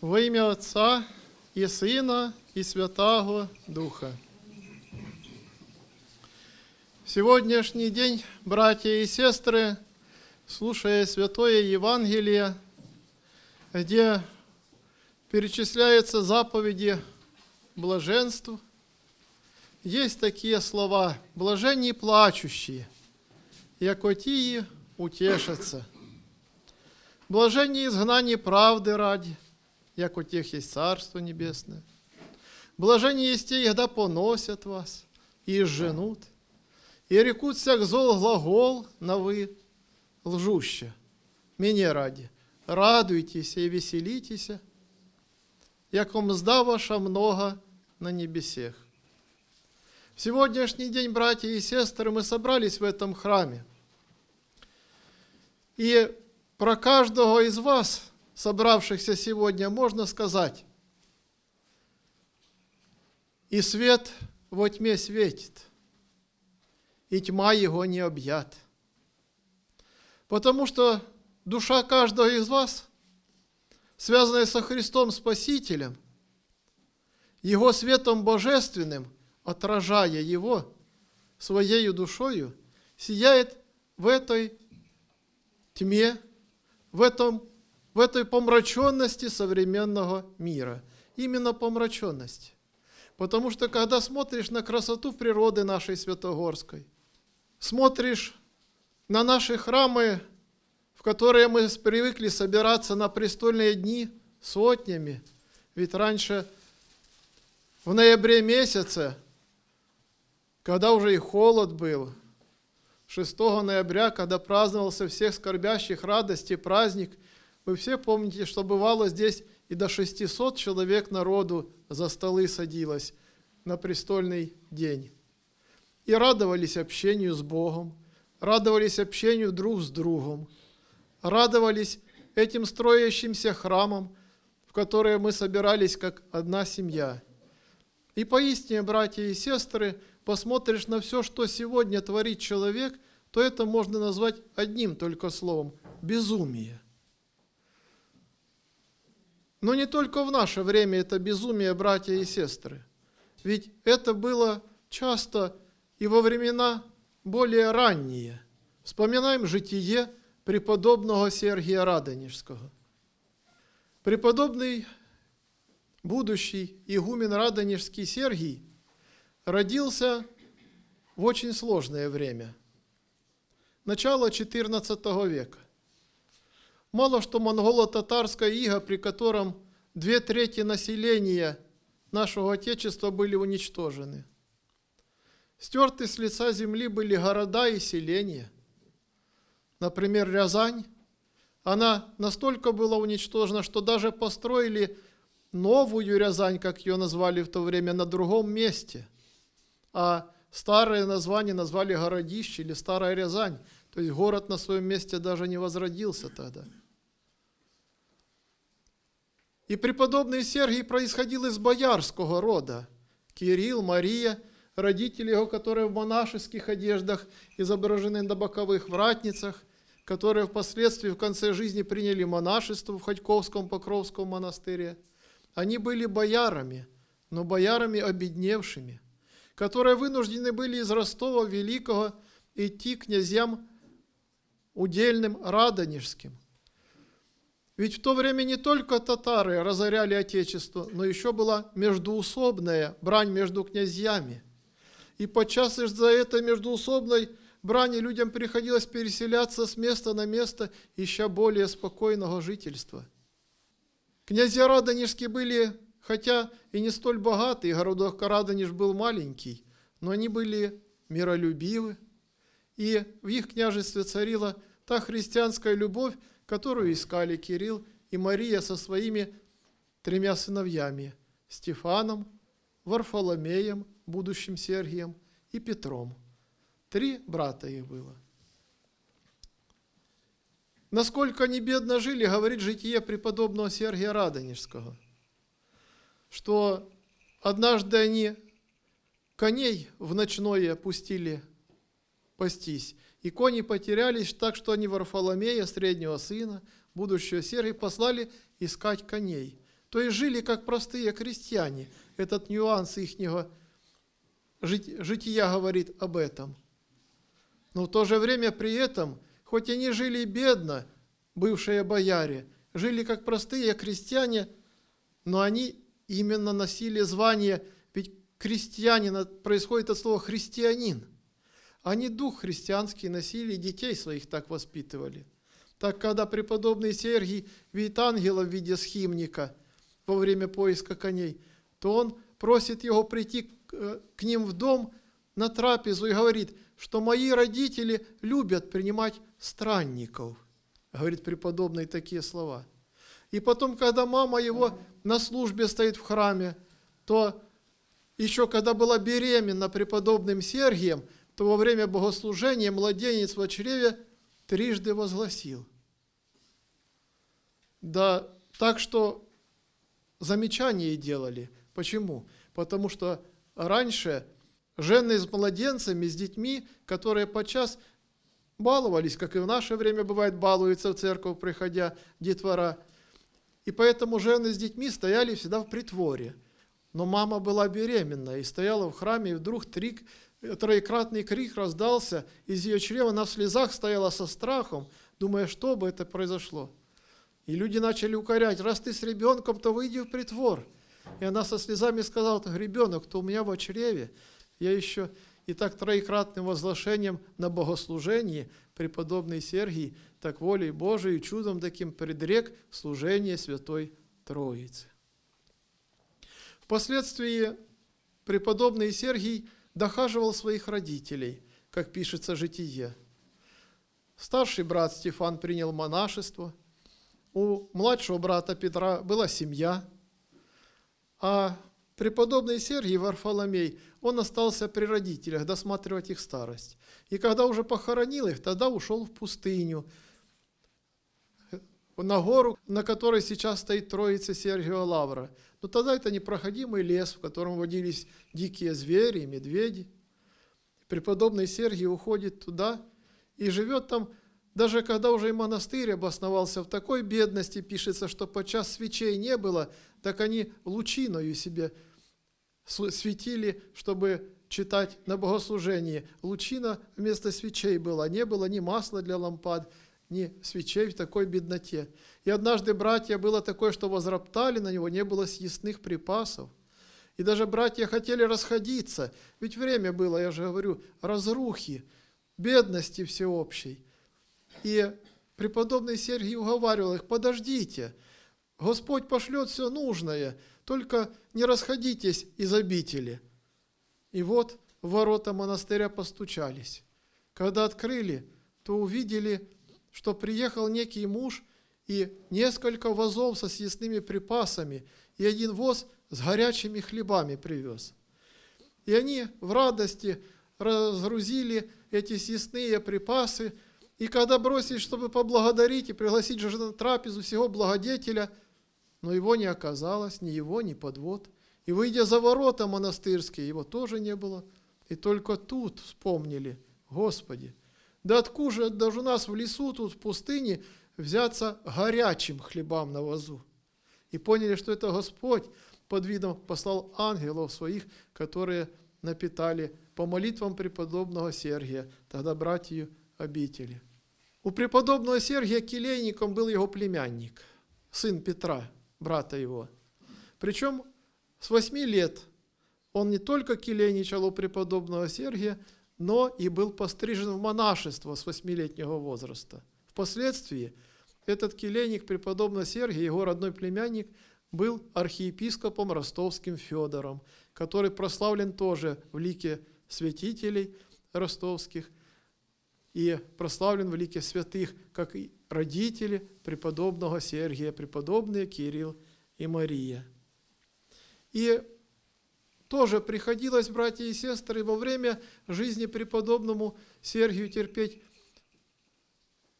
Во ім'я Отця і Сина и Святого Духа. Сегодняшний день, братья и сестры, слушая Святое Евангелие, где перечисляются заповеди блаженств, есть такие слова «блаженни плачущие, якотии утешатся», «блаженни изгнание правды ради», як у тех есть Царство Небесное. Блажение есть те, когда поносят вас и изженут, и рекут всяк зол глагол на вы лжуще, мене ради. Радуйтесь и веселитесь, як мзда ваша много на небесех. В сегодняшний день, братья и сестры, мы собрались в этом храме. И про каждого из вас собравшихся сегодня, можно сказать, «И свет во тьме светит, и тьма его не объят». Потому что душа каждого из вас, связанная со Христом Спасителем, Его светом божественным, отражая Его своею душою, сияет в этой тьме, в этом в этой помраченности современного мира. Именно помраченность. Потому что когда смотришь на красоту природы нашей Святогорской, смотришь на наши храмы, в которые мы привыкли собираться на престольные дни сотнями, ведь раньше в ноябре месяце, когда уже и холод был, 6 ноября, когда праздновался всех скорбящих радости праздник – вы все помните, что бывало здесь и до 600 человек народу за столы садилось на престольный день. И радовались общению с Богом, радовались общению друг с другом, радовались этим строящимся храмам, в которые мы собирались как одна семья. И поистине, братья и сестры, посмотришь на все, что сегодня творит человек, то это можно назвать одним только словом – безумие – но не только в наше время это безумие, братья и сестры. Ведь это было часто и во времена более ранние. Вспоминаем житие преподобного Сергия Радонежского. Преподобный будущий игумен Радонежский Сергий родился в очень сложное время. Начало XIV века. Мало что монголо-татарская ига, при котором две трети населения нашего Отечества были уничтожены. Стерты с лица земли были города и селения. Например, Рязань. Она настолько была уничтожена, что даже построили новую Рязань, как ее назвали в то время, на другом месте. А старое название назвали городище или Старая Рязань. То есть город на своем месте даже не возродился тогда. И преподобный Сергий происходил из боярского рода. Кирилл, Мария, родители его, которые в монашеских одеждах изображены на боковых вратницах, которые впоследствии в конце жизни приняли монашество в Ходьковском Покровском монастыре. Они были боярами, но боярами обедневшими, которые вынуждены были из Ростова Великого идти князьям удельным радонежским – ведь в то время не только татары разоряли Отечество, но еще была междуусобная брань между князьями. И подчас из-за этой междуусобной брани людям приходилось переселяться с места на место, ища более спокойного жительства. Князья Радонежские были, хотя и не столь богаты, и городок Радонеж был маленький, но они были миролюбивы, и в их княжестве царила та христианская любовь, которую искали Кирилл и Мария со своими тремя сыновьями – Стефаном, Варфоломеем, будущим Сергием, и Петром. Три брата их было. Насколько они бедно жили, говорит житие преподобного Сергия Радонежского, что однажды они коней в ночное пустили пастись, и кони потерялись, так что они Варфоломея, среднего сына, будущего Сергия, послали искать коней. То есть жили как простые крестьяне. Этот нюанс их жития говорит об этом. Но в то же время при этом, хоть они жили бедно, бывшие бояре, жили как простые крестьяне, но они именно носили звание, ведь крестьянин происходит от слова «христианин». Они дух христианский носили и детей своих так воспитывали. Так, когда преподобный Сергий видит ангела в виде схимника во время поиска коней, то он просит его прийти к э, ним в дом на трапезу и говорит, что мои родители любят принимать странников. Говорит преподобный такие слова. И потом, когда мама его на службе стоит в храме, то еще когда была беременна преподобным Сергием – то во время богослужения младенец в чреве трижды возгласил. Да, так что замечания делали. Почему? Потому что раньше жены с младенцами, с детьми, которые подчас баловались, как и в наше время бывает, балуются в церковь, приходя детвора. И поэтому жены с детьми стояли всегда в притворе. Но мама была беременна и стояла в храме, и вдруг три троекратный крик раздался из ее чрева, она в слезах стояла со страхом, думая, что бы это произошло. И люди начали укорять, раз ты с ребенком, то выйди в притвор. И она со слезами сказала, ребенок, то у меня в чреве, я еще и так троекратным возглашением на богослужении преподобный Сергий так волей Божией чудом таким предрек служение Святой Троицы. Впоследствии преподобный Сергий – дохаживал своих родителей, как пишется житие. Старший брат Стефан принял монашество, у младшего брата Петра была семья, а преподобный Сергий Варфоломей, он остался при родителях досматривать их старость. И когда уже похоронил их, тогда ушел в пустыню, на гору, на которой сейчас стоит Троица Сергио Лавра – но тогда это непроходимый лес, в котором водились дикие звери и медведи. Преподобный Сергий уходит туда и живет там, даже когда уже и монастырь обосновался в такой бедности, пишется, что подчас свечей не было, так они лучиною себе светили, чтобы читать на богослужении. Лучина вместо свечей была, не было ни масла для лампад, ни свечей в такой бедноте. И однажды, братья, было такое, что возроптали на него, не было съестных припасов. И даже братья хотели расходиться, ведь время было, я же говорю, разрухи, бедности всеобщей. И преподобный Сергий уговаривал их, подождите, Господь пошлет все нужное, только не расходитесь из обители. И вот ворота монастыря постучались. Когда открыли, то увидели что приехал некий муж и несколько вазов со съестными припасами, и один воз с горячими хлебами привез. И они в радости разгрузили эти съестные припасы, и когда бросились, чтобы поблагодарить и пригласить же на трапезу всего благодетеля, но его не оказалось, ни его, ни подвод. И выйдя за ворота монастырские, его тоже не было. И только тут вспомнили, Господи, да откуда даже у нас в лесу, тут в пустыне, взяться горячим хлебам на возу? И поняли, что это Господь под видом послал ангелов своих, которые напитали по молитвам преподобного Сергия, тогда братью обители. У преподобного Сергия келейником был его племянник, сын Петра, брата его. Причем с восьми лет он не только келейничал у преподобного Сергия, но и был пострижен в монашество с восьмилетнего возраста. Впоследствии этот келейник преподобный Сергий, его родной племянник, был архиепископом ростовским Федором, который прославлен тоже в лике святителей ростовских и прославлен в лике святых, как и родители преподобного Сергия, преподобные Кирилл и Мария. И тоже приходилось, братья и сестры, во время жизни преподобному Сергию терпеть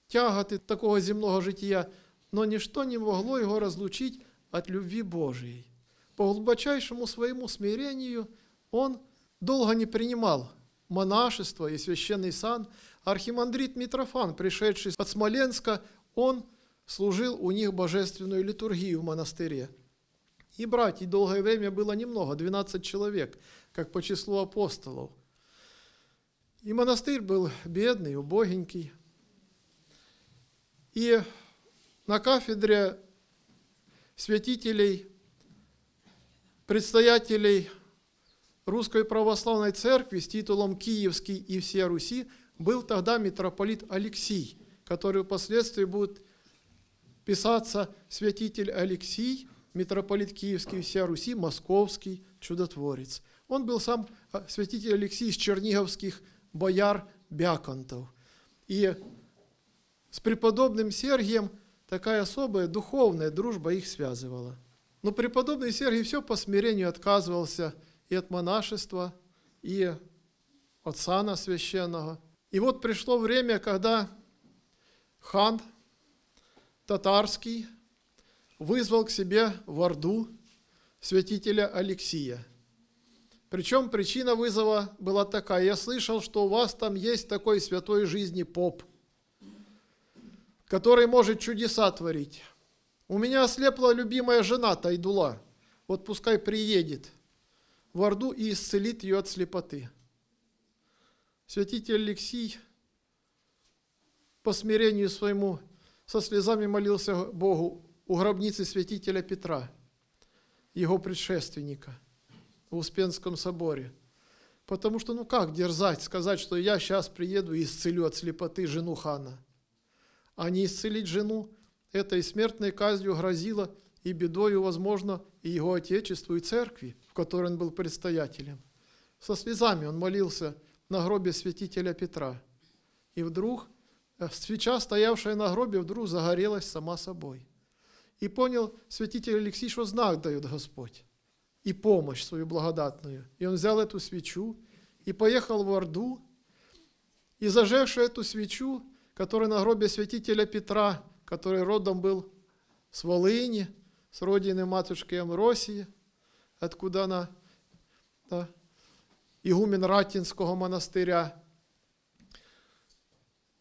тяготы такого земного жития, но ничто не могло его разлучить от любви Божией. По глубочайшему своему смирению он долго не принимал монашество и священный сан. Архимандрит Митрофан, пришедший от Смоленска, он служил у них божественную литургию в монастыре – и братьев долгое время было немного, 12 человек, как по числу апостолов. И монастырь был бедный, убогенький. И на кафедре святителей, предстоятелей Русской Православной Церкви с титулом «Киевский и все Руси» был тогда митрополит Алексий, который впоследствии будет писаться святитель Алексий, митрополит Киевский, вся Руси, московский чудотворец. Он был сам а, святитель Алексей из черниговских бояр Бяконтов. И с преподобным Сергием такая особая духовная дружба их связывала. Но преподобный Сергий все по смирению отказывался и от монашества, и от сана священного. И вот пришло время, когда хан татарский – вызвал к себе в Орду святителя Алексия. Причем причина вызова была такая. Я слышал, что у вас там есть такой святой жизни поп, который может чудеса творить. У меня ослепла любимая жена Тайдула. Вот пускай приедет в Орду и исцелит ее от слепоты. Святитель Алексий по смирению своему со слезами молился Богу, у гробницы святителя Петра, его предшественника, в Успенском соборе. Потому что, ну как дерзать, сказать, что я сейчас приеду и исцелю от слепоты жену хана. А не исцелить жену, это и смертной казнью грозило, и бедою, возможно, и его отечеству, и церкви, в которой он был предстоятелем. Со слезами он молился на гробе святителя Петра. И вдруг э, свеча, стоявшая на гробе, вдруг загорелась сама собой и понял святитель Алексей, что знак дает Господь и помощь свою благодатную. И он взял эту свечу и поехал в Орду, и зажевши эту свечу, которая на гробе святителя Петра, который родом был с Волыни, с родины матушки Амросії, откуда она, да, игумен Ратинского монастыря.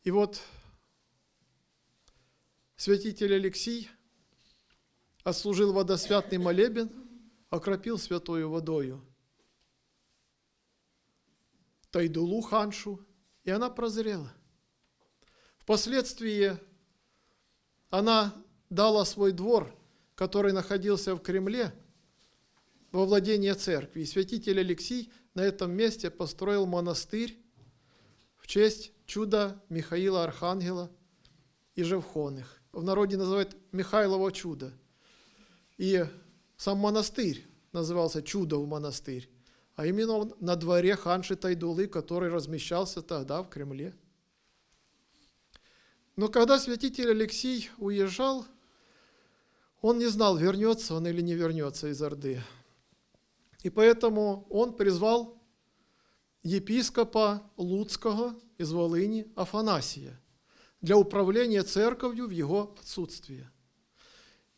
И вот святитель Алексей – отслужил водосвятный молебен, окропил святою водою Тайдулу ханшу, и она прозрела. Впоследствии она дала свой двор, который находился в Кремле, во владение церкви. И святитель Алексий на этом месте построил монастырь в честь чуда Михаила Архангела и Жевхоных. В народе называют Михайлово чудо – и сам монастырь назывался «Чудов монастырь», а именно на дворе ханши Тайдулы, который размещался тогда в Кремле. Но когда святитель Алексей уезжал, он не знал, вернется он или не вернется из Орды. И поэтому он призвал епископа Луцкого из Волыни Афанасия для управления церковью в его отсутствии –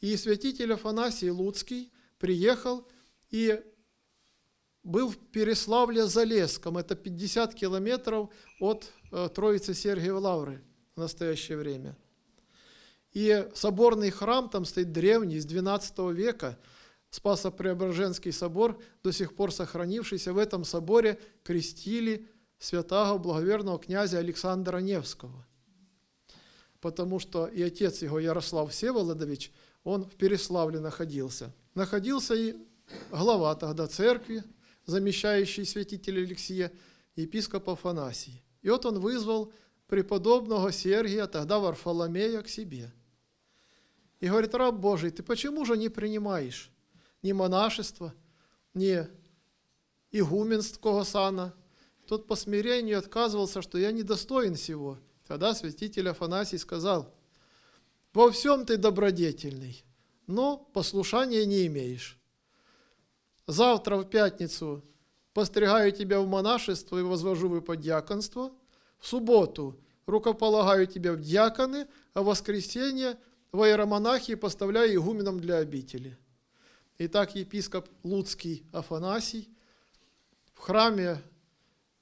и святитель Афанасий Луцкий приехал и был в Переславле-Залесском, это 50 километров от э, Троицы Сергиевой Лавры в настоящее время. И соборный храм там стоит древний, из 12 века, Спасо-Преображенский собор, до сих пор сохранившийся. В этом соборе крестили святого благоверного князя Александра Невского. Потому что и отец его, Ярослав Всеволодович, он в Переславле находился. Находился и глава тогда церкви, замещающий святителя Алексея, епископ Афанасий. И вот он вызвал преподобного Сергия, тогда Варфоломея, к себе. И говорит, раб Божий, ты почему же не принимаешь ни монашество, ни игуменского сана? Тот по смирению отказывался, что я недостоин всего. Тогда святитель Афанасий сказал – во всем ты добродетельный, но послушания не имеешь. Завтра в пятницу постригаю тебя в монашество и возвожу в подьяконство. В субботу рукополагаю тебя в дьяконы, а в воскресенье в иеромонахии поставляю игуменом для обители. Итак, епископ Луцкий Афанасий в храме,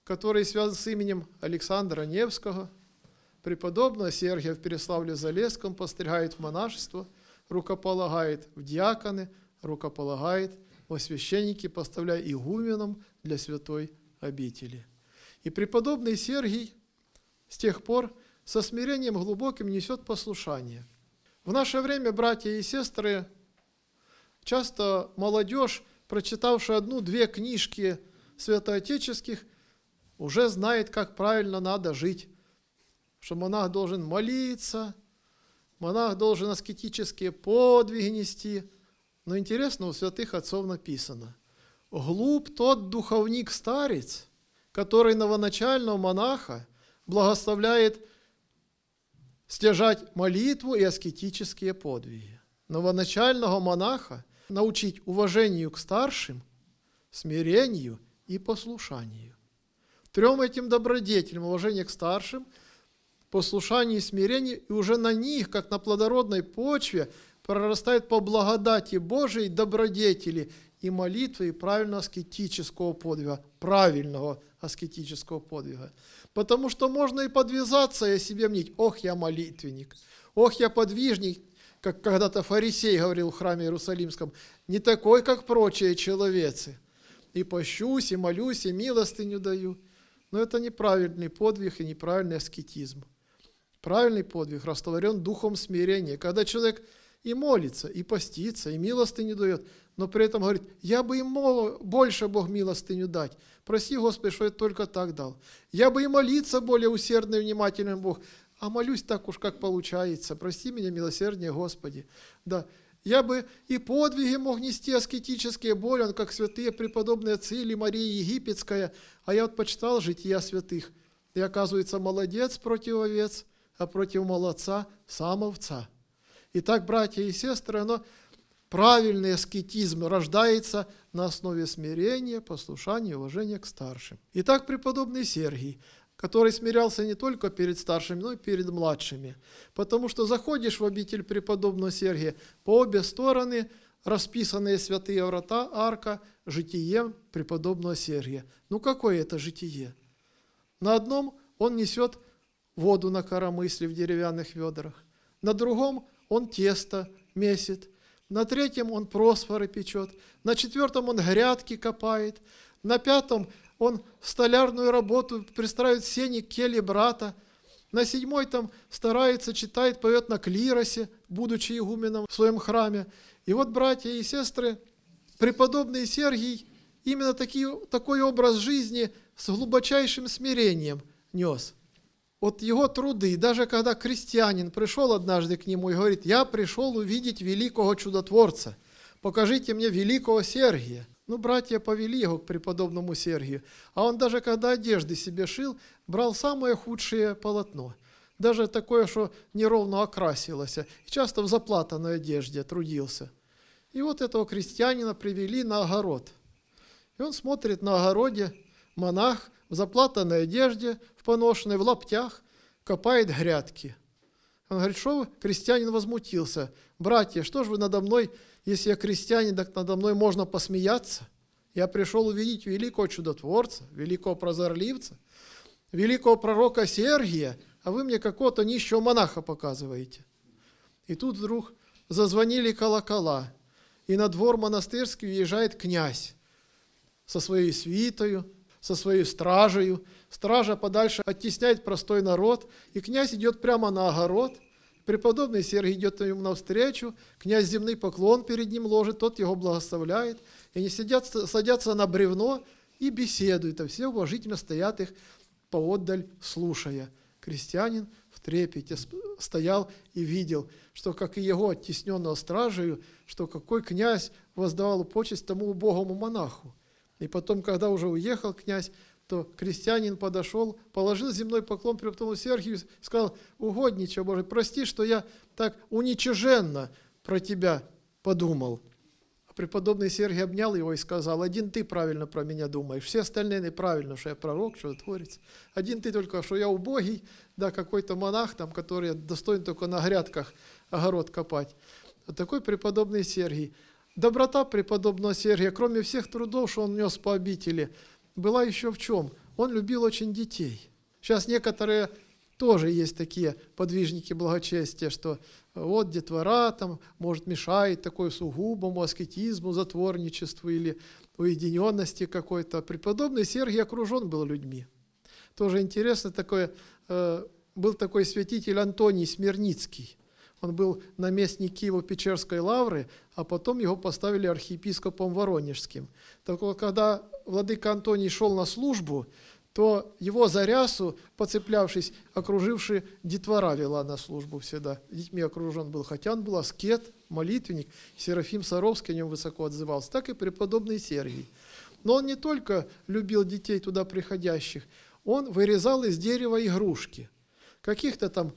который связан с именем Александра Невского – преподобного Сергия в Переславле-Залесском постригает в монашество, рукополагает в диаконы, рукополагает во священники, поставляя игуменом для святой обители. И преподобный Сергий с тех пор со смирением глубоким несет послушание. В наше время, братья и сестры, часто молодежь, прочитавшая одну-две книжки святоотеческих, уже знает, как правильно надо жить, что монах должен молиться, монах должен аскетические подвиги нести. Но интересно, у святых отцов написано, «Глуп тот духовник-старец, который новоначального монаха благословляет стяжать молитву и аскетические подвиги. Новоначального монаха научить уважению к старшим, смирению и послушанию. Трем этим добродетелям, уважение к старшим – послушании и смирении, и уже на них, как на плодородной почве, прорастает по благодати Божией добродетели и молитвы, и правильного аскетического подвига, правильного аскетического подвига. Потому что можно и подвязаться и себе мнить, ох, я молитвенник, ох, я подвижник, как когда-то фарисей говорил в храме Иерусалимском, не такой, как прочие человецы. И пощусь, и молюсь, и милостыню даю. Но это неправильный подвиг и неправильный аскетизм. Правильный подвиг растворен духом смирения, когда человек и молится, и постится, и милостыню дает, но при этом говорит, я бы и мол, больше Бог милостыню дать. Прости, Господи, что я только так дал. Я бы и молиться более усердно и внимательно, Бог, а молюсь так уж, как получается. Прости меня, милосерднее, Господи. Да. Я бы и подвиги мог нести аскетические боли, он как святые преподобные цели Мария Египетская, а я вот почитал жития святых. И оказывается, молодец против овец – а против молодца сам овца. Итак, братья и сестры, но правильный аскетизм рождается на основе смирения, послушания и уважения к старшим. Итак, преподобный Сергий, который смирялся не только перед старшими, но и перед младшими. Потому что заходишь в обитель преподобного Сергия, по обе стороны расписанные святые врата, арка, житие преподобного Сергия. Ну какое это житие? На одном он несет воду на коромысле в деревянных ведрах. На другом он тесто месит. На третьем он просфоры печет. На четвертом он грядки копает. На пятом он столярную работу пристраивает сени кели брата. На седьмой там старается, читает, поет на клиросе, будучи игуменом в своем храме. И вот, братья и сестры, преподобный Сергий именно такие, такой образ жизни с глубочайшим смирением нес – от его труды, даже когда крестьянин пришел однажды к нему и говорит, я пришел увидеть великого чудотворца, покажите мне великого Сергия. Ну, братья повели его к преподобному Сергию, а он даже когда одежды себе шил, брал самое худшее полотно, даже такое, что неровно окрасилось, и часто в заплатанной одежде трудился. И вот этого крестьянина привели на огород. И он смотрит на огороде, монах – в заплатанной одежде, в поношенной, в лаптях, копает грядки. Он говорит, что вы? Крестьянин возмутился. Братья, что же вы надо мной, если я крестьянин, так надо мной можно посмеяться? Я пришел увидеть великого чудотворца, великого прозорливца, великого пророка Сергия, а вы мне какого-то нищего монаха показываете. И тут вдруг зазвонили колокола, и на двор монастырский въезжает князь со своей свитою, со своей стражею. Стража подальше оттесняет простой народ, и князь идет прямо на огород. Преподобный Сергий идет ему навстречу, князь земный поклон перед ним ложит, тот его благословляет. И они сидят, садятся на бревно и беседуют, а все уважительно стоят их поотдаль, слушая. Крестьянин в трепете стоял и видел, что, как и его оттесненного стражею, что какой князь воздавал почесть тому убогому монаху. И потом, когда уже уехал князь, то крестьянин подошел, положил земной поклон преподобному Серхию, сказал, угодничего Боже, прости, что я так уничиженно про тебя подумал. А преподобный Сергий обнял его и сказал, один ты правильно про меня думаешь, все остальные неправильно, что я пророк, что я творец. Один ты только, что я убогий, да, какой-то монах там, который достоин только на грядках огород копать. Вот такой преподобный Сергий – Доброта преподобного Сергия, кроме всех трудов, что он нес по обители, была еще в чем? Он любил очень детей. Сейчас некоторые тоже есть такие подвижники благочестия, что э, вот детвора там, может, мешает такой сугубому аскетизму, затворничеству или уединенности какой-то. Преподобный Сергий окружен был людьми. Тоже интересно, такое, э, был такой святитель Антоний Смирницкий. Он был наместник Киева-Печерской лавры, а потом его поставили архиепископом Воронежским. Так вот, когда владыка Антоний шел на службу, то его зарясу поцеплявшись, окруживший детвора вела на службу всегда. Детьми окружен был, хотя он был аскет, молитвенник. Серафим Саровский о нем высоко отзывался, так и преподобный Сергий. Но он не только любил детей туда приходящих, он вырезал из дерева игрушки. Каких-то там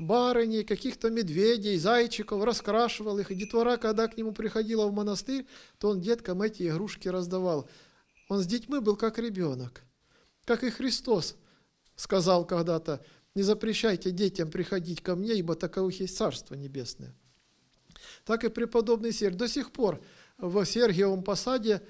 барыней, каких-то медведей, зайчиков, раскрашивал их. И детвора, когда к нему приходила в монастырь, то он деткам эти игрушки раздавал. Он с детьми был как ребенок. Как и Христос сказал когда-то, «Не запрещайте детям приходить ко мне, ибо таковых есть Царство Небесное». Так и преподобный Сергий. До сих пор в Сергиевом посаде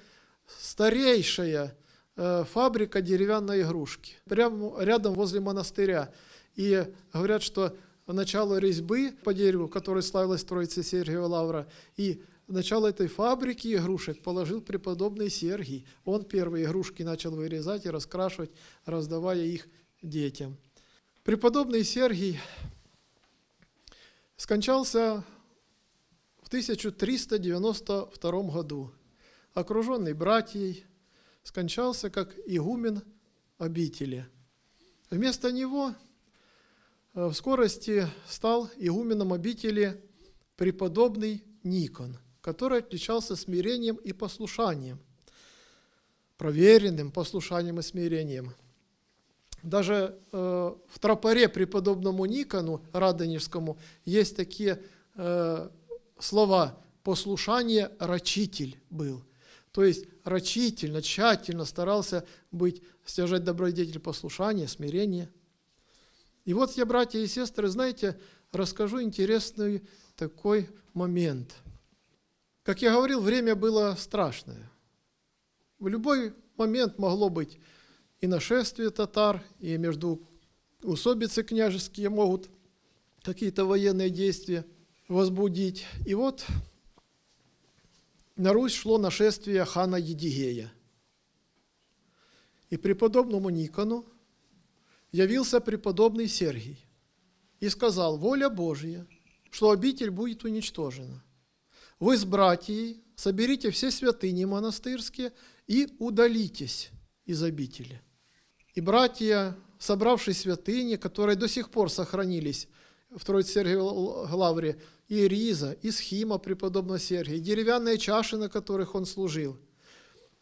старейшая э, фабрика деревянной игрушки, прямо рядом возле монастыря. И говорят, что начало резьбы по дереву, которой славилась Троица Сергиева Лавра, и начало этой фабрики игрушек положил преподобный Сергий. Он первые игрушки начал вырезать и раскрашивать, раздавая их детям. Преподобный Сергий скончался в 1392 году, окруженный братьей, скончался как игумен обители. Вместо него – Э, в скорости стал игуменом обители преподобный Никон, который отличался смирением и послушанием, проверенным послушанием и смирением. Даже э, в тропоре преподобному Никону Радонежскому есть такие э, слова «послушание рачитель был». То есть рачительно, тщательно старался быть, стяжать добродетель послушания, смирения – и вот я, братья и сестры, знаете, расскажу интересный такой момент. Как я говорил, время было страшное. В любой момент могло быть и нашествие татар, и между усобицы княжеские могут какие-то военные действия возбудить. И вот на Русь шло нашествие хана Едигея. И преподобному Никону – явился преподобный Сергий и сказал, воля Божья, что обитель будет уничтожена. Вы с братьей соберите все святыни монастырские и удалитесь из обители. И братья, собравшие святыни, которые до сих пор сохранились в Троице-Сергиевой Главре, и Риза, и схима преподобного Сергия, деревянные чаши, на которых он служил,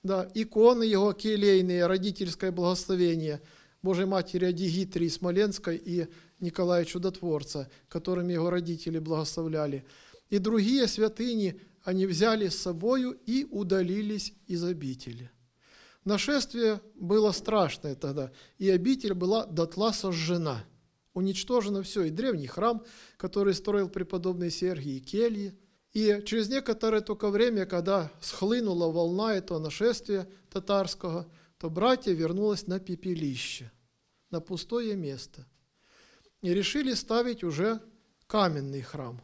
да, иконы его келейные, родительское благословение – Божьей Матери Адигитрии Смоленской и Николая Чудотворца, которыми его родители благословляли. И другие святыни они взяли с собою и удалились из обители. Нашествие было страшное тогда, и обитель была дотла сожжена. Уничтожено все, и древний храм, который строил преподобный Сергий, и кельи. И через некоторое только время, когда схлынула волна этого нашествия татарского – то братья вернулись на пепелище, на пустое место, и решили ставить уже каменный храм.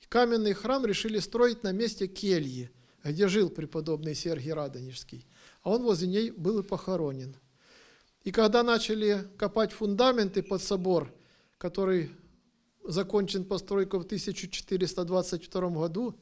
И каменный храм решили строить на месте кельи, где жил преподобный Сергий Радонежский, а он возле ней был и похоронен. И когда начали копать фундаменты под собор, который закончен постройку в 1422 году,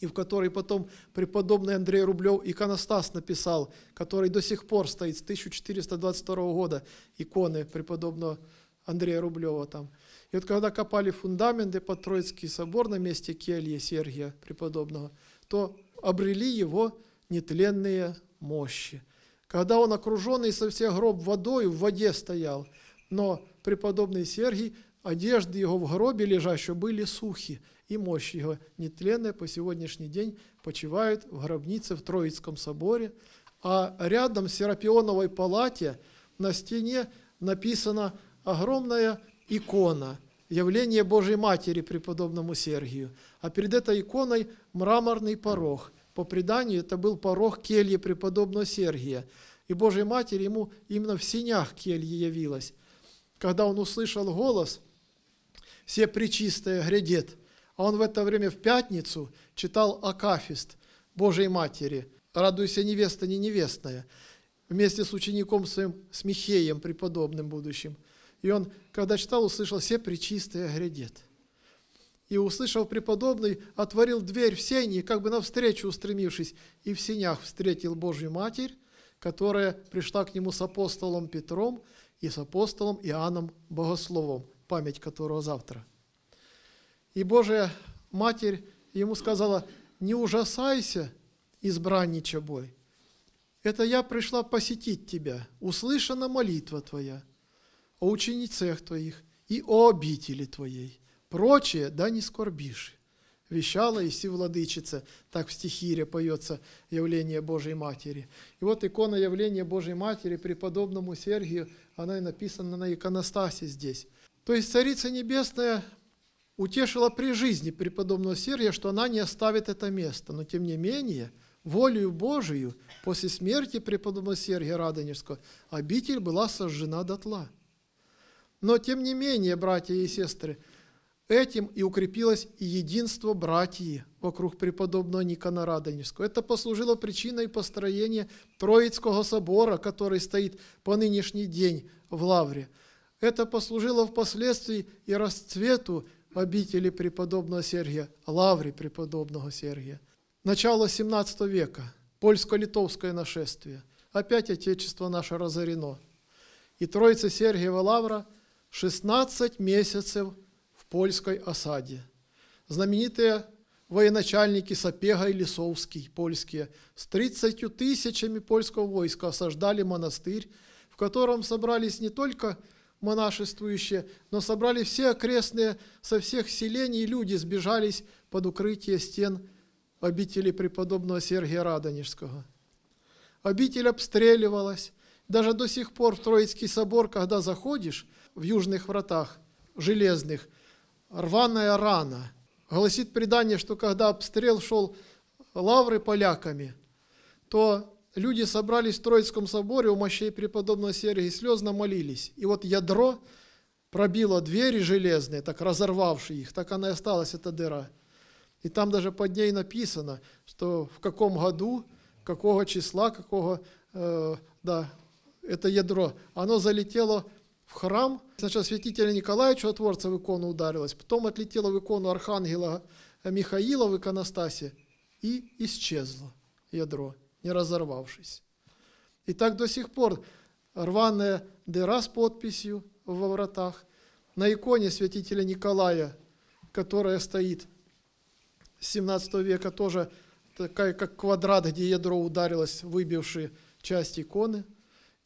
и в которой потом преподобный Андрей Рублев иконостас написал, который до сих пор стоит с 1422 года, иконы преподобного Андрея Рублева там. И вот когда копали фундаменты под Троицкий собор на месте кельи Сергия преподобного, то обрели его нетленные мощи. Когда он окруженный со всех гроб водой, в воде стоял, но преподобный Сергий – одежды его в гробе лежащего были сухи, и мощь его нетленная по сегодняшний день почивает в гробнице в Троицком соборе, а рядом в Серапионовой палате на стене написана огромная икона «Явление Божьей Матери преподобному Сергию», а перед этой иконой мраморный порог. По преданию, это был порог кельи преподобного Сергия, и Божья Матерь ему именно в синях кельи явилась. Когда он услышал голос – все причистое грядет. А он в это время в пятницу читал Акафист Божьей Матери «Радуйся, невеста не невестная» вместе с учеником своим, с Михеем, преподобным будущим. И он, когда читал, услышал «Все причистое грядет». И услышал преподобный, отворил дверь в сене, как бы навстречу устремившись, и в сенях встретил Божью Матерь, которая пришла к нему с апостолом Петром и с апостолом Иоанном Богословом, память которого завтра. И Божья Матерь ему сказала, не ужасайся, избраннича бой. Это я пришла посетить тебя, услышана молитва твоя о ученицах твоих и о обители твоей. Прочее, да не скорбишь. Вещала Иси Владычица, так в стихире поется явление Божьей Матери. И вот икона явления Божьей Матери преподобному Сергию, она и написана на иконостасе здесь – то есть Царица Небесная утешила при жизни преподобного Сергия, что она не оставит это место. Но тем не менее, волею Божию, после смерти преподобного Сергия Радонежского, обитель была сожжена дотла. Но тем не менее, братья и сестры, этим и укрепилось и единство братьев вокруг преподобного Никона Радонежского. Это послужило причиной построения Троицкого собора, который стоит по нынешний день в Лавре – это послужило впоследствии и расцвету обители преподобного Сергия, лаври преподобного Сергия. Начало 17 века, польско-литовское нашествие. Опять Отечество наше разорено. И Троица Сергиева Лавра 16 месяцев в польской осаде. Знаменитые военачальники Сапега и Лисовский, польские, с 30 тысячами польского войска осаждали монастырь, в котором собрались не только монашествующие, но собрали все окрестные со всех селений люди, сбежались под укрытие стен обители преподобного Сергия Радонежского. Обитель обстреливалась. Даже до сих пор в Троицкий собор, когда заходишь в южных вратах железных, рваная рана. Гласит предание, что когда обстрел шел лавры поляками, то люди собрались в Троицком соборе у мощей преподобного Сергия и слезно молились. И вот ядро пробило двери железные, так разорвавшие их, так она и осталась, эта дыра. И там даже под ней написано, что в каком году, какого числа, какого, э, да, это ядро, оно залетело в храм. Сначала святителя Николая Чудотворца в икону ударилось, потом отлетело в икону архангела Михаила в иконостасе и исчезло ядро не разорвавшись. И так до сих пор рваная дыра с подписью во вратах. На иконе святителя Николая, которая стоит с 17 века, тоже такая, как квадрат, где ядро ударилось, выбивши часть иконы.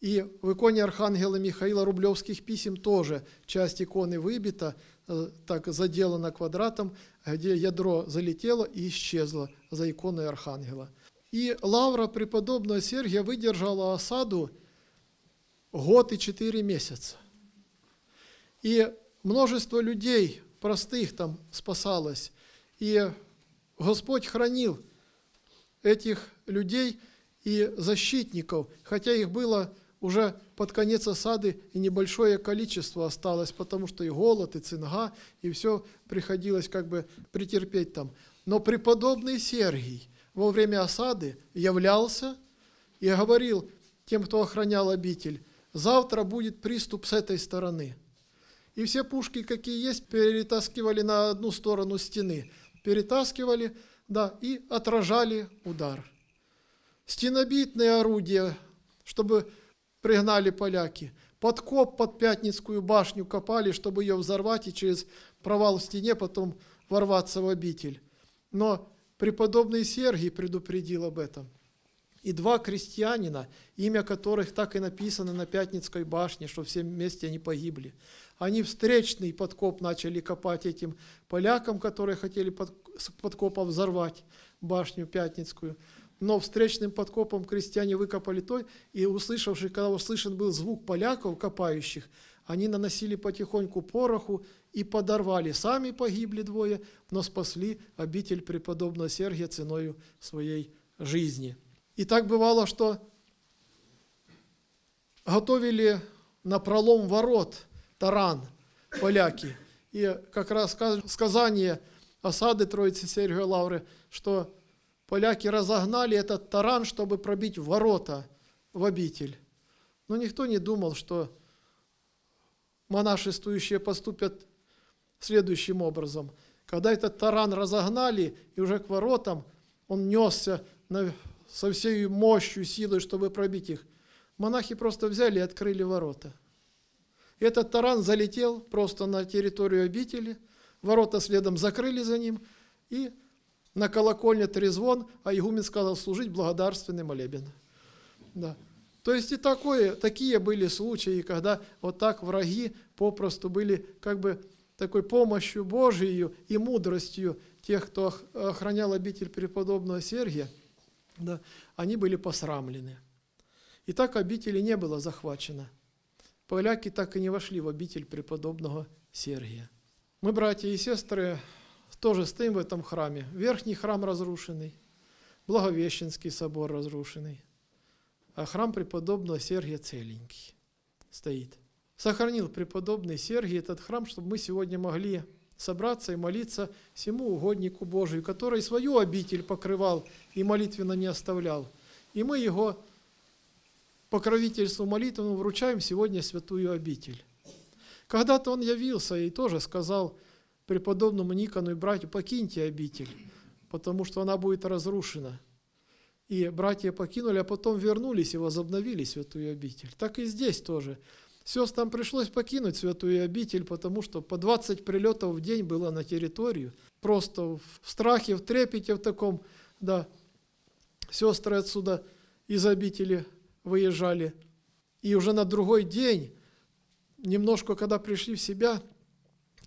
И в иконе Архангела Михаила Рублевских писем тоже часть иконы выбита, э, так заделана квадратом, где ядро залетело и исчезло за иконой Архангела – и лавра преподобного Сергия выдержала осаду год и четыре месяца. И множество людей простых там спасалось. И Господь хранил этих людей и защитников, хотя их было уже под конец осады и небольшое количество осталось, потому что и голод, и цинга, и все приходилось как бы претерпеть там. Но преподобный Сергий – во время осады являлся и говорил тем, кто охранял обитель, завтра будет приступ с этой стороны. И все пушки, какие есть, перетаскивали на одну сторону стены. Перетаскивали, да, и отражали удар. Стенобитные орудия, чтобы пригнали поляки. Подкоп под Пятницкую башню копали, чтобы ее взорвать и через провал в стене потом ворваться в обитель. Но Преподобный Сергий предупредил об этом. И два крестьянина, имя которых так и написано на Пятницкой башне, что все вместе они погибли. Они встречный подкоп начали копать этим полякам, которые хотели под, с подкопа взорвать башню Пятницкую. Но встречным подкопом крестьяне выкопали той и услышавший, когда услышан был звук поляков копающих, они наносили потихоньку пороху и подорвали. Сами погибли двое, но спасли обитель преподобного Сергия ценою своей жизни. И так бывало, что готовили на пролом ворот таран поляки. И как раз сказание осады Троицы Сергия Лавры, что поляки разогнали этот таран, чтобы пробить ворота в обитель. Но никто не думал, что монашествующие поступят следующим образом. Когда этот таран разогнали, и уже к воротам он несся на, со всей мощью, силой, чтобы пробить их, монахи просто взяли и открыли ворота. И этот таран залетел просто на территорию обители, ворота следом закрыли за ним, и на колокольне трезвон, а игумен сказал служить благодарственный молебен. Да. То есть и такое, такие были случаи, когда вот так враги попросту были как бы такой помощью Божией и мудростью тех, кто охранял обитель преподобного Сергия, да, они были посрамлены. И так обители не было захвачено. Поляки так и не вошли в обитель преподобного Сергия. Мы, братья и сестры, тоже стоим в этом храме. Верхний храм разрушенный, Благовещенский собор разрушенный, а храм преподобного Сергия целенький стоит – сохранил преподобный Сергий этот храм, чтобы мы сегодня могли собраться и молиться всему угоднику Божию, который свою обитель покрывал и молитвенно не оставлял. И мы его покровительству молитвенному вручаем сегодня святую обитель. Когда-то он явился и тоже сказал преподобному Никону и братью, покиньте обитель, потому что она будет разрушена. И братья покинули, а потом вернулись и возобновили святую обитель. Так и здесь тоже. Сестрам пришлось покинуть святую обитель, потому что по 20 прилетов в день было на территорию. Просто в страхе, в трепете в таком, да. Сестры отсюда из обители выезжали. И уже на другой день, немножко когда пришли в себя,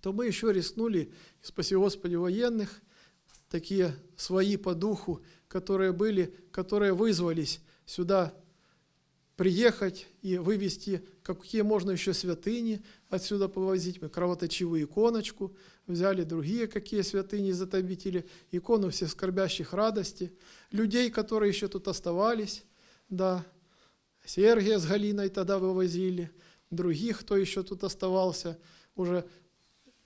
то мы еще рискнули, спаси Господи, военных, такие свои по духу, которые были, которые вызвались сюда приехать и вывести какие можно еще святыни отсюда повозить. Мы кровоточивую иконочку взяли, другие какие святыни затобители, икону всех скорбящих радости, людей, которые еще тут оставались, да, Сергия с Галиной тогда вывозили, других, кто еще тут оставался, уже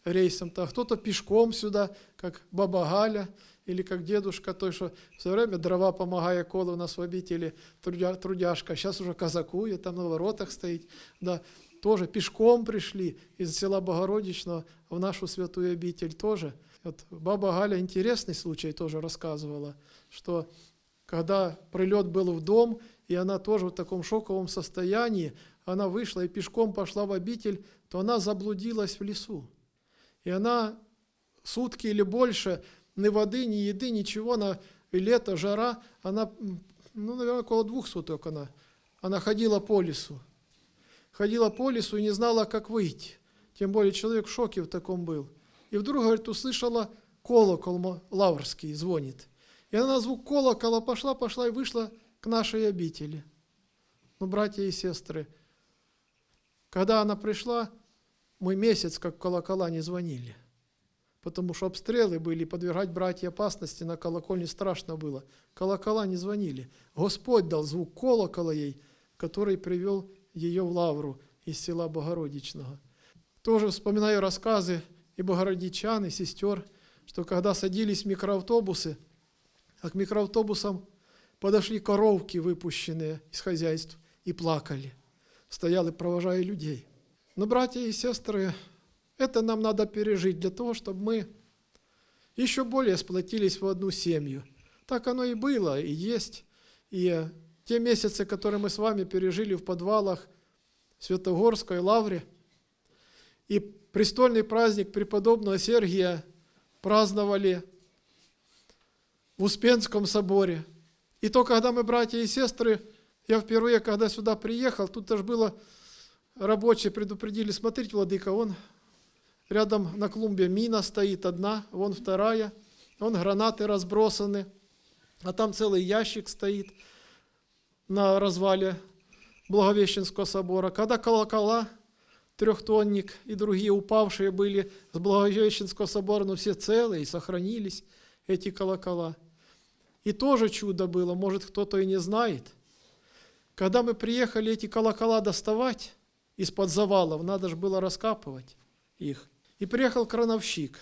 рейсом-то, кто-то пешком сюда, как Баба Галя, или как дедушка той, что все время дрова помогає коло у нас в или трудя, трудяшка, сейчас уже казакує, там на воротах стоит Да. Тоже пешком пришли из села Богородичного в нашу святую обитель тоже. Вот баба Галя интересный случай тоже рассказывала, что когда прилет был в дом, и она тоже в таком шоковом состоянии, она вышла и пешком пошла в обитель, то она заблудилась в лесу. И она сутки или больше ни воды, ни еды, ничего, она и лето, жара, она, ну, наверное, около двух суток она, она ходила по лесу. Ходила по лесу и не знала, как выйти. Тем более человек в шоке в таком был. И вдруг, говорит, услышала колокол лаврский звонит. И она на звук колокола пошла, пошла и вышла к нашей обители. Ну, братья и сестры, когда она пришла, мы месяц как колокола не звонили потому что обстрелы были, подвергать братья опасности на колокольне страшно было. Колокола не звонили. Господь дал звук колокола ей, который привел ее в Лавру из села Богородичного. Тоже вспоминаю рассказы и богородичан, и сестер, что когда садились микроавтобусы, а к микроавтобусам подошли коровки, выпущенные из хозяйств, и плакали. Стояли, провожая людей. Но братья и сестры это нам надо пережить для того, чтобы мы еще более сплотились в одну семью. Так оно и было, и есть. И те месяцы, которые мы с вами пережили в подвалах Святогорской лавре, и престольный праздник преподобного Сергия праздновали в Успенском соборе. И то, когда мы, братья и сестры, я впервые, когда сюда приехал, тут даже было рабочие предупредили, смотрите, владыка, он Рядом на клумбе мина стоит одна, вон вторая. Вон гранаты разбросаны. А там целый ящик стоит на развале Благовещенского собора. Когда колокола, трехтонник и другие упавшие были с Благовещенского собора, но ну, все целые и сохранились эти колокола. И тоже чудо было, может кто-то и не знает. Когда мы приехали эти колокола доставать из-под завалов, надо же было раскапывать их. И приехал крановщик.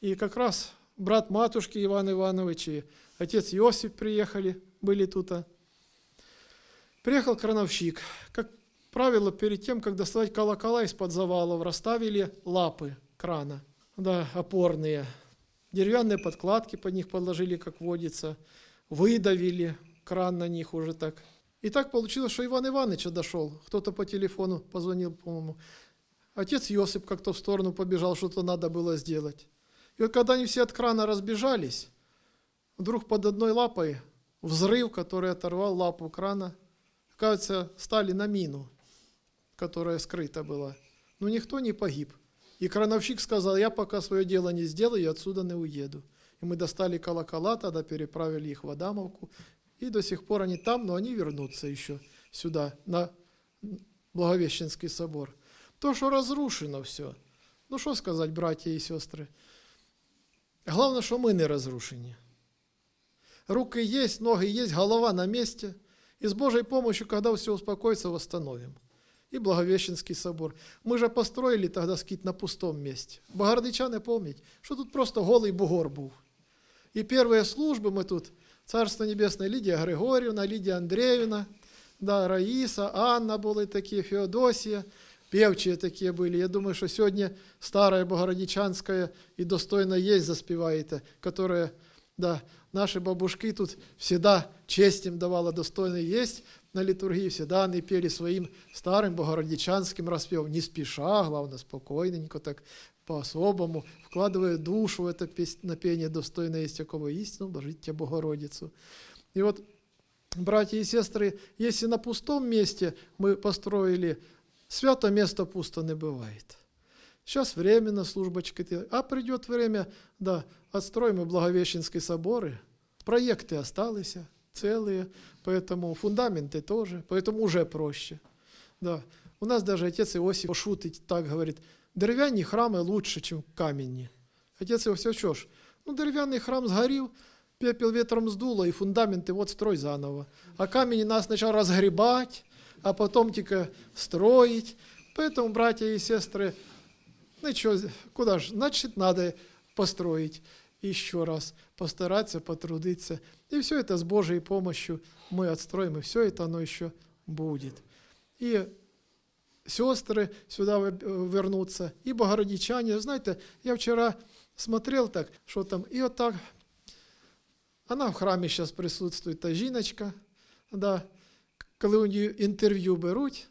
И как раз брат матушки Иван Иванович и отец Иосиф приехали, были тут. А. Приехал крановщик. Как правило, перед тем, как доставать колокола из-под завалов, расставили лапы крана, да, опорные. Деревянные подкладки под них подложили, как водится. Выдавили кран на них уже так. И так получилось, что Иван Иванович дошел. Кто-то по телефону позвонил, по-моему. Отец Йосип как-то в сторону побежал, что-то надо было сделать. И вот когда они все от крана разбежались, вдруг под одной лапой взрыв, который оторвал лапу крана, кажется, стали на мину, которая скрыта была. Но никто не погиб. И крановщик сказал, я пока свое дело не сделаю, я отсюда не уеду. И мы достали колокола, тогда переправили их в Адамовку. И до сих пор они там, но они вернутся еще сюда, на Благовещенский собор. То, що розрушено все. Ну що сказати, браті і сестри? Головне, що ми не розрушені. Руки є, ноги є, голова на місці. И с Божьей помощью, когда все успокоится, восстановим. И Благовещенский собор. Мы же построили тогда скит на пустом месте. Богородичане помнить, что тут просто голый бугор был. И первые службы мы тут, Царство Небесное, Лидия Григорьевна, Лидия Андреевна, да, Раиса, Анна были такие, Феодосия – певчие такие были. Я думаю, что сегодня старое богородичанское и достойно есть заспеваете, которое, да, наши бабушки тут всегда честь им давала достойно есть на литургии, всегда они пели своим старым богородичанским распевом, не спеша, главное, спокойненько так, по-особому, вкладывая душу в это на пение «Достойно есть якого истину, блажите Богородицу». И вот, братья и сестры, если на пустом месте мы построили Свято место пусто не бывает. Сейчас временно службочка, а придет время, да, отстроим и Благовещенские соборы. Проекты остались целые, поэтому фундаменты тоже, поэтому уже проще. Да. У нас даже отец Иосиф шутит так, говорит, деревянные храмы лучше, чем каменные. Отец Иосиф, что ж, ну деревянный храм сгорел, пепел ветром сдуло, и фундаменты вот строй заново. А камень нас сначала разгребать, а потом тільки строить. Поэтому, братья и сестры, ну что, куда же, значит, надо построить еще раз, постараться, потрудиться. И все это с Божьей помощью мы отстроим, и все это оно еще будет. И сестры сюда вернутся, и богородичане. Знаете, я вчера смотрел так, что там, и вот так. Она в храме сейчас присутствует, та жиночка, да, Коли у нее інтерв'ю беруть,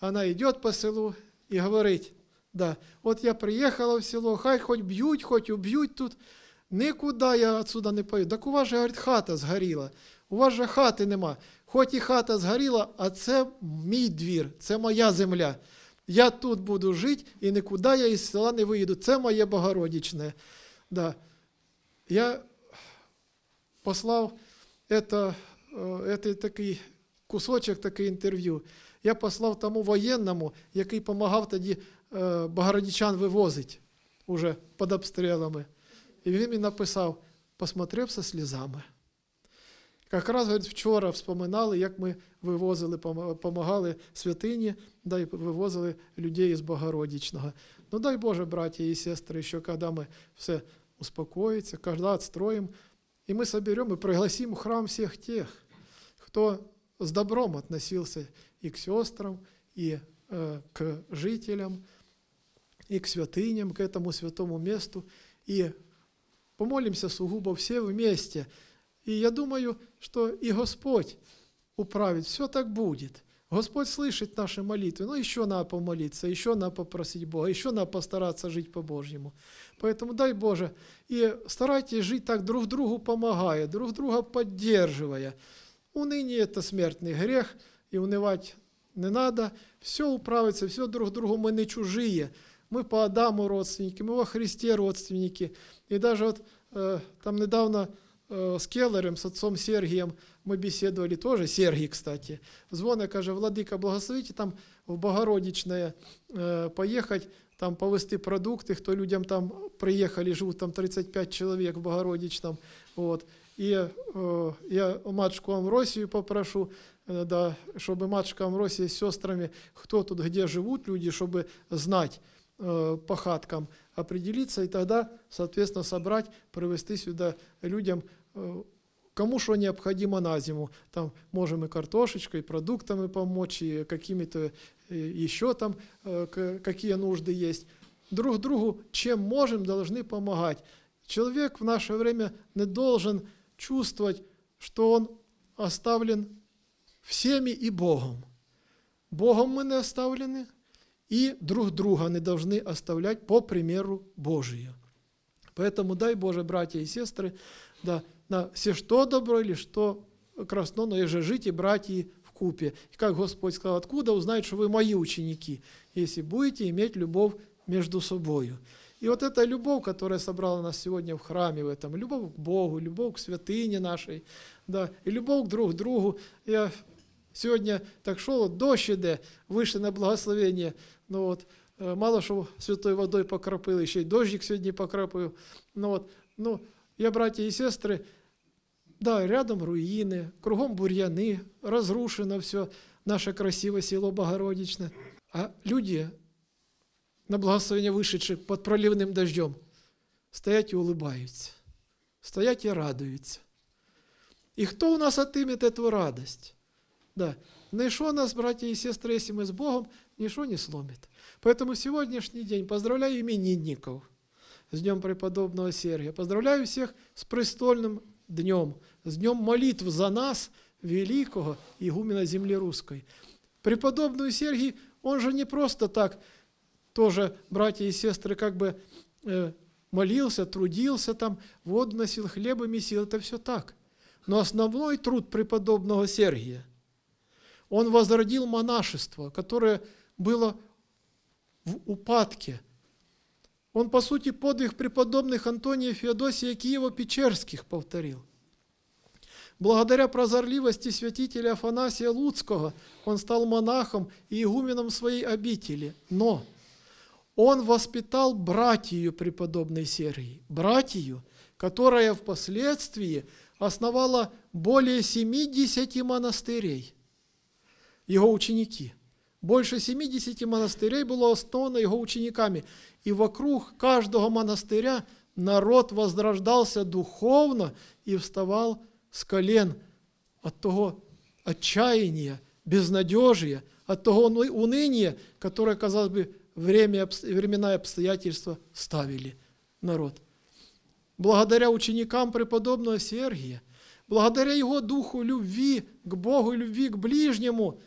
вона йде по селу і говорить: да, вот я приехала в село, хай хоч б'ють, хоч уб'ють тут, нікуди я отсюда не пойду. Так у вас же, говорит, хата згоріла, у вас же хати нема. Хоч і хата згоріла, а це мій двір, це моя земля. Я тут буду жити і нікуди я із села не виїду. Це моє Богородичне. Да. Я послав это, э, это такий кусочок таке інтерв'ю. Я послав тому воєнному, який допомагав тоді е, багародічан вивозити уже під обстрілами. І він мені написав: посмотрев слізами. Якраз говорить, вчора вспоминали, як ми вивозили, допомагали святині, да, і вивозили людей із Богородічного. Ну дай Боже, браті і сестри, що коли ми все успокоїться, коли відстроїмо, і ми соберемо і пригласимо храм всіх тих, хто с добром относился и к сестрам, и э, к жителям, и к святыням, к этому святому месту. И помолимся сугубо все вместе. И я думаю, что и Господь управит, все так будет. Господь слышит наши молитвы, но еще надо помолиться, еще надо попросить Бога, еще надо постараться жить по-божьему. Поэтому дай Боже, и старайтесь жить так друг другу помогая, друг друга поддерживая. Уныние – это смертный грех, и унывать не надо. Все управится, все друг другу, мы не чужие. Мы по Адаму родственники, мы во Христе родственники. И даже вот э, там недавно э, с Келлером, с отцом Сергием мы беседовали, тоже Сергий, кстати. Звоник каже, Владика, благословите там в Богородичное э, поехать, там повести продукты, кто людям там приехали, живут там 35 человек в Богородичном. Вот. І я матушку Амросию попрошу, да, чтобы матушка Амросия с сестрами, кто тут, где живут люди, щоб знати по хаткам, определиться, и тогда, соответственно, собрать, привезти сюда людям. Кому что необходимо на зиму, там можем и картошечкой, и продуктами помочь, и какими-то э, еще там э, какие нужды есть. Друг другу чем можем, должны помогать. Человек в наше время не должен чувствовать, что он оставлен всеми и Богом. Богом мы не оставлены, и друг друга не должны оставлять по примеру Божию. Поэтому дай Боже, братья и сестры, да, на все что добро или что красно, но и же жить и братья в купе. И как Господь сказал, откуда узнает, что вы мои ученики, если будете иметь любовь между собою. И вот эта любовь, которая собрала нас сегодня в храме в этом, любовь к Богу, любовь к святыне нашей, да, и любовь друг к другу. Я сегодня так шел, дождь іде, вышли на благословение, ну вот, э, мало что святой водой покропил еще и дождик сегодня покропил, Ну вот, ну, я, братья и сестры, да, рядом руины, кругом бурьяны, разрушено все, наше красивое село Богородичное. А люди на благословение вышедших под проливным дождем, стоять и улыбаются, стоять и радуются. И кто у нас отымет эту радость? Да, ничто нас, братья и сестры, если мы с Богом, ничто не сломит. Поэтому сегодняшний день поздравляю именинников с Днем Преподобного Сергия. Поздравляю всех с престольным днем, с Днем молитв за нас, великого игумена земли русской. Преподобную Сергий, он же не просто так – тоже братья и сестры как бы э, молился, трудился там, воду носил, и месил, это все так. Но основной труд преподобного Сергия, он возродил монашество, которое было в упадке. Он, по сути, подвиг преподобных Антония Феодосия киево печерских повторил. Благодаря прозорливости святителя Афанасия Луцкого он стал монахом и игуменом своей обители. Но он воспитал братью преподобной Сергии, братью, которая впоследствии основала более 70 монастырей. Его ученики. Больше 70 монастырей было основано его учениками. И вокруг каждого монастыря народ возрождался духовно и вставал с колен от того отчаяния, безнадежия, от того уныния, которое, казалось бы, время, времена и обстоятельства ставили народ. Благодаря ученикам преподобного Сергия, благодаря его духу любви к Богу и любви к ближнему,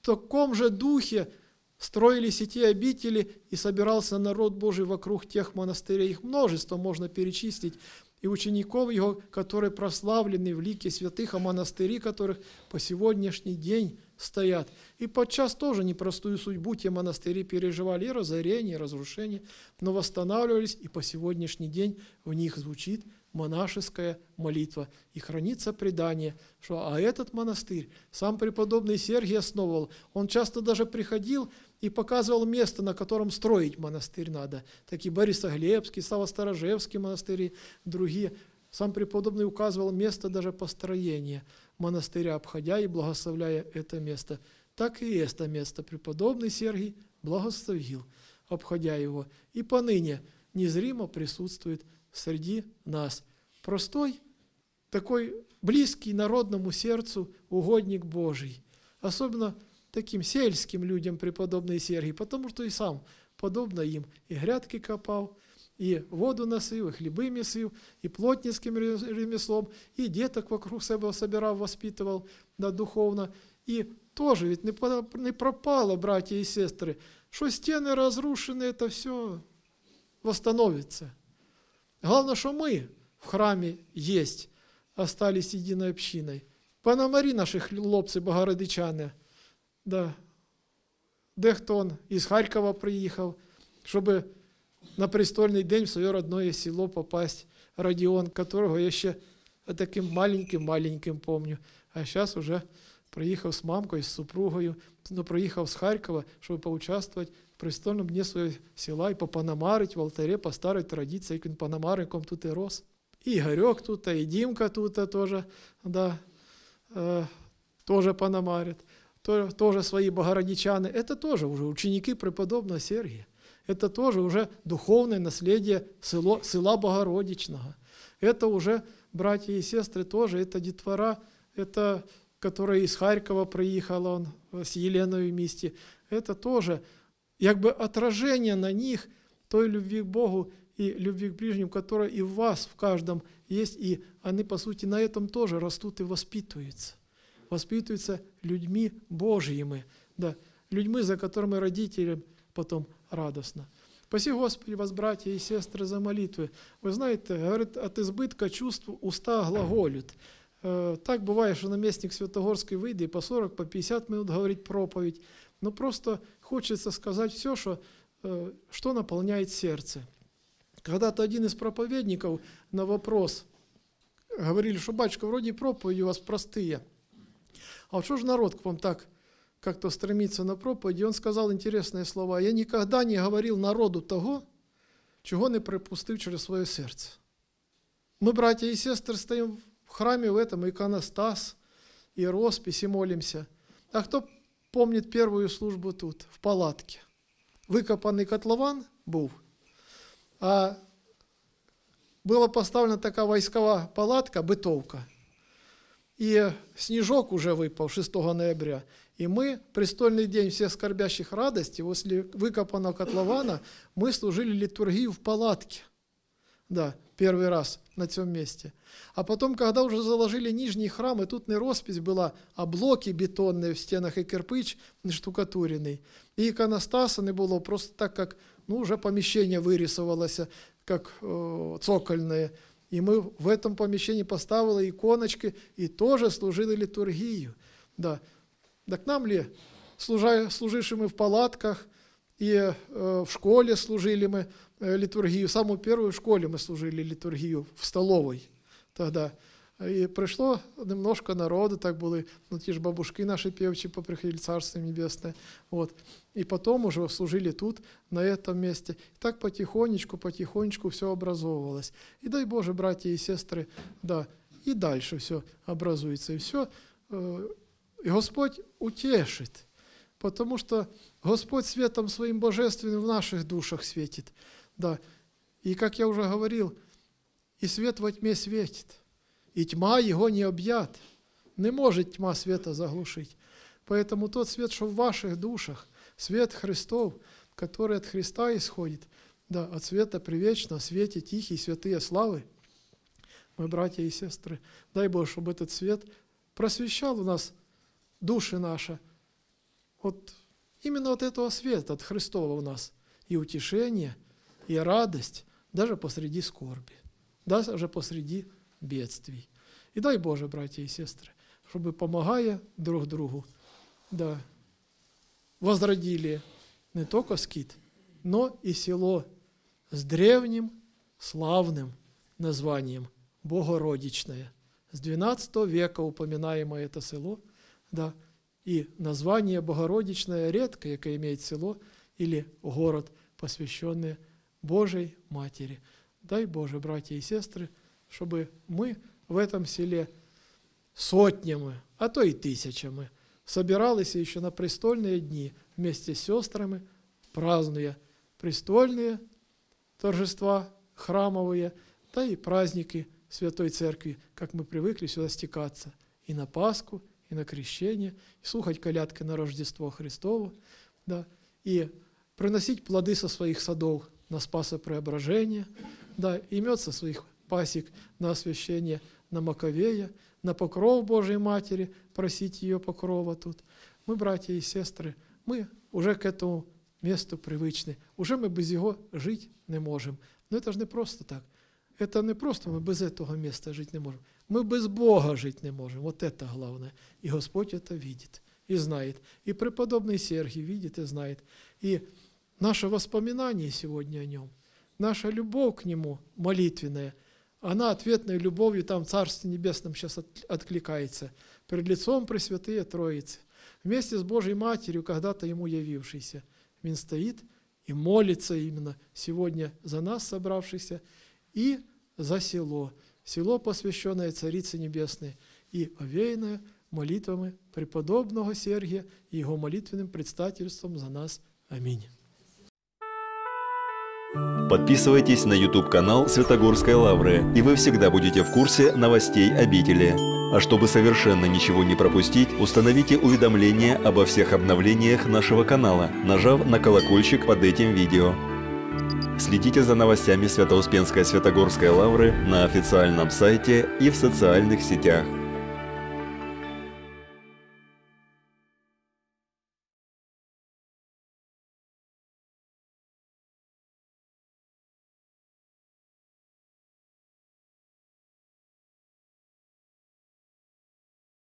в таком же духе строились и те обители, и собирался народ Божий вокруг тех монастырей. Их множество можно перечислить. И учеников его, которые прославлены в лике святых, а монастыри которых по сегодняшний день – стоят. И подчас тоже непростую судьбу те монастыри переживали и разорение, и разрушение, но восстанавливались, и по сегодняшний день в них звучит монашеская молитва. И хранится предание, что а этот монастырь сам преподобный Сергий основывал. Он часто даже приходил и показывал место, на котором строить монастырь надо. Такие Борисоглебский, Савосторожевский монастыри, другие. Сам преподобный указывал место даже построения – монастыря, обходя и благословляя это место. Так и это место преподобный Сергий благословил, обходя его, и поныне незримо присутствует среди нас. Простой, такой близкий народному сердцу угодник Божий, особенно таким сельским людям преподобный Сергий, потому что и сам подобно им и грядки копал, и воду носив, і хліби місив, і плотницьким ремеслом, и деток вокруг себя собирал, воспитывал да, духовно. И тоже ведь не, не пропало, братья и сестры, что стены разрушены, это все восстановится. Главное, что мы в храме есть, остались единой общиной. Пономарі наші хлопці, богородичани, да, дехто из Харькова приехал, чтобы на престольный день в свое родное село попасть Родіон, которого я еще таким маленьким-маленьким помню. А сейчас уже приїхав с мамкой с супругою, но ну, приїхав с Харькова чтобы поучаствовать в престольному дні своєї села и попанамарить в алтаре по старой традиции як він панамариком тут и рос. и Ігорьок тут, и Димка тут э, тоже да, э, тоже панамарять, тоже свои богородичаны это тоже уже ученики преподобного Сергия это тоже уже духовное наследие село, села Богородичного. Это уже братья и сестры тоже, это детвора, это которая из Харькова приехала он с Еленой вместе. Это тоже как бы отражение на них той любви к Богу и любви к ближним, которая и в вас, в каждом есть, и они, по сути, на этом тоже растут и воспитываются. Воспитываются людьми Божьими, да, людьми, за которыми родители потом радостно. Паси Господи вас, братья и сестры, за молитвы. Вы знаете, говорит, от избытка чувств уста глаголют. Э, так бывает, что наместник Святогорской выйдет и по 40, по 50 минут говорит проповедь. Но ну, просто хочется сказать все, что, э, что наполняет сердце. Когда-то один из проповедников на вопрос говорили, что батюшка, вроде проповеди у вас простые, а вот что же народ к вам так как-то стремиться на и он сказал интересные слова. «Я никогда не говорил народу того, чего не пропустил через свое сердце». Мы, братья и сестры, стоим в храме в этом, иконостас, и роспись, и молимся. А кто помнит первую службу тут, в палатке? Выкопанный котлован был, а была поставлена такая войсковая палатка, бытовка, и снежок уже выпал 6 ноября – и мы, престольный день всех скорбящих радости, после выкопанного котлована, мы служили литургию в палатке. Да, первый раз на этом месте. А потом, когда уже заложили нижний храм, и тут не роспись была, а блоки бетонные в стенах и кирпич штукатуренный. И иконостаса не было просто так, как ну, уже помещение вырисовалось, как э, цокольное. И мы в этом помещении поставили иконочки и тоже служили литургию. Да. Да к нам ли, служа, служившие мы в палатках, и э, в школе служили мы э, литургию, самую первую в школе мы служили литургию, в столовой тогда. И пришло немножко народу, так были ну ті ж бабушки наши певчи поприходили, Царство Небесне. Вот. И потом уже служили тут, на этом месте. И так потихонечку, потихонечку все образовывалось. И дай Боже, братья и сестры, да, и дальше все образуется. И все э, и Господь утешит, потому что Господь светом своим божественным в наших душах светит. Да. И, как я уже говорил, и свет во тьме светит, и тьма его не объят. Не может тьма света заглушить. Поэтому тот свет, что в ваших душах, свет Христов, который от Христа исходит, да, от света привечно, свете тихие, святые славы, мы, братья и сестры, дай Бог, чтобы этот свет просвещал у нас души наши вот именно от этого света, от Христова у нас и утешение, и радость даже посреди скорби, даже посреди бедствий. И дай Боже, братья и сестры, чтобы, помогая друг другу, да, возродили не только скит, но и село с древним славным названием Богородичное. С XII века упоминаемое это село – да, и название Богородичное редко, якое имеет село или город, посвященный Божьей Матери. Дай Боже, братья и сестры, чтобы мы в этом селе сотнями, а то и тысячами, собирались еще на престольные дни вместе с сестрами, празднуя престольные торжества храмовые, да и праздники Святой Церкви, как мы привыкли сюда стекаться, и на Пасху, и на крещение, и слухать колядки на Рождество Христово, да, и приносить плоды со своих садов на спасо преображение, да, и мед со своих пасек на освящение на Маковея, на покров Божьей Матери, просить ее покрова тут. Мы, братья и сестры, мы уже к этому месту привычны, уже мы без его жить не можем. Но это же не просто так. Это не просто мы без этого места жить не можем мы без Бога жить не можем Вот это главное. И Господь это видит и знает. И преподобный Сергий видит и знает. И наше воспоминание сегодня о нем, наша любовь к нему молитвенная, она ответной любовью там в Царстве Небесном сейчас откликается. перед лицом Пресвятые Троицы. Вместе с Божьей Матерью, когда-то ему явившийся явившейся. стоит и молится именно сегодня за нас собравшихся. И за село, село, посвященное Царице Небесной, и овеянное молитвами преподобного Сергия и его молитвенным предстательством за нас. Аминь. Подписывайтесь на YouTube-канал Святогорской Лавры, и вы всегда будете в курсе новостей обители. А чтобы совершенно ничего не пропустить, установите уведомления обо всех обновлениях нашего канала, нажав на колокольчик под этим видео. Следите за новостями Святоуспенской Святогорской лавры на официальном сайте и в социальных сетях.